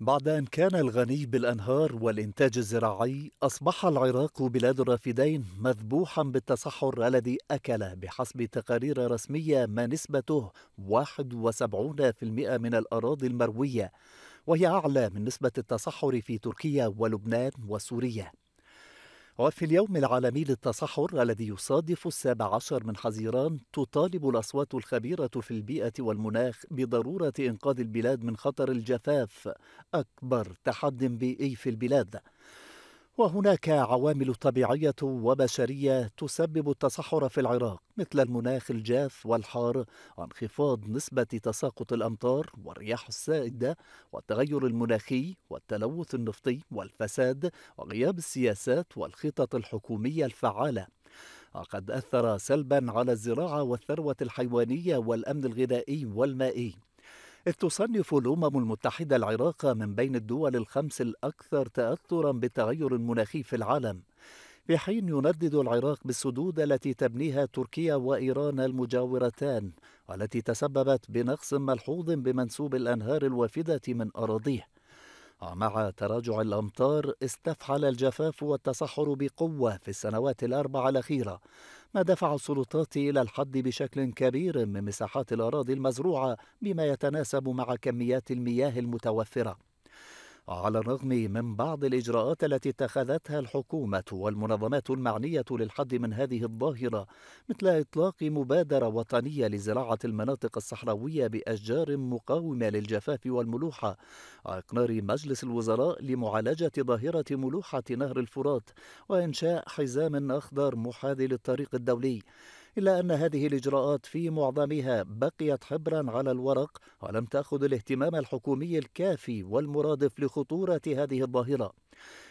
بعد أن كان الغني بالأنهار والإنتاج الزراعي، أصبح العراق بلاد الرافدين مذبوحا بالتصحر الذي أكل بحسب تقارير رسمية ما نسبته 71% من الأراضي المروية، وهي أعلى من نسبة التصحر في تركيا ولبنان وسوريا. وفي اليوم العالمي للتصحر الذي يصادف السابع عشر من حزيران تطالب الأصوات الخبيرة في البيئة والمناخ بضرورة إنقاذ البلاد من خطر الجفاف أكبر تحد بيئي في البلاد وهناك عوامل طبيعية وبشرية تسبب التصحر في العراق مثل المناخ الجاف والحار وانخفاض نسبة تساقط الأمطار والرياح السائدة والتغير المناخي والتلوث النفطي والفساد وغياب السياسات والخطط الحكومية الفعالة وقد أثر سلبا على الزراعة والثروة الحيوانية والأمن الغذائي والمائي إذ تصنف الأمم المتحدة العراق من بين الدول الخمس الأكثر تأثرا بالتغير المناخي في العالم في حين يندد العراق بالسدود التي تبنيها تركيا وإيران المجاورتان والتي تسببت بنقص ملحوظ بمنسوب الأنهار الوافدة من أراضيه ومع تراجع الأمطار استفحل الجفاف والتصحر بقوة في السنوات الأربع الأخيرة ما دفع السلطات إلى الحد بشكل كبير من مساحات الأراضي المزروعة بما يتناسب مع كميات المياه المتوفرة على الرغم من بعض الإجراءات التي اتخذتها الحكومة والمنظمات المعنية للحد من هذه الظاهرة مثل إطلاق مبادرة وطنية لزراعة المناطق الصحراوية بأشجار مقاومة للجفاف والملوحة وإقرار مجلس الوزراء لمعالجة ظاهرة ملوحة نهر الفرات وإنشاء حزام أخضر محاذي للطريق الدولي إلا أن هذه الإجراءات في معظمها بقيت حبرا على الورق ولم تأخذ الاهتمام الحكومي الكافي والمرادف لخطورة هذه الظاهرة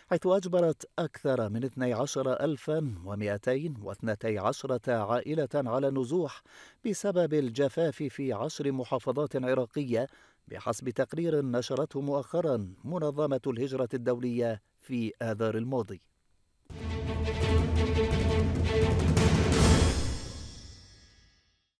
حيث أجبرت أكثر من 12212 عائلة على النزوح بسبب الجفاف في عشر محافظات عراقية بحسب تقرير نشرته مؤخرا منظمة الهجرة الدولية في آذار الماضي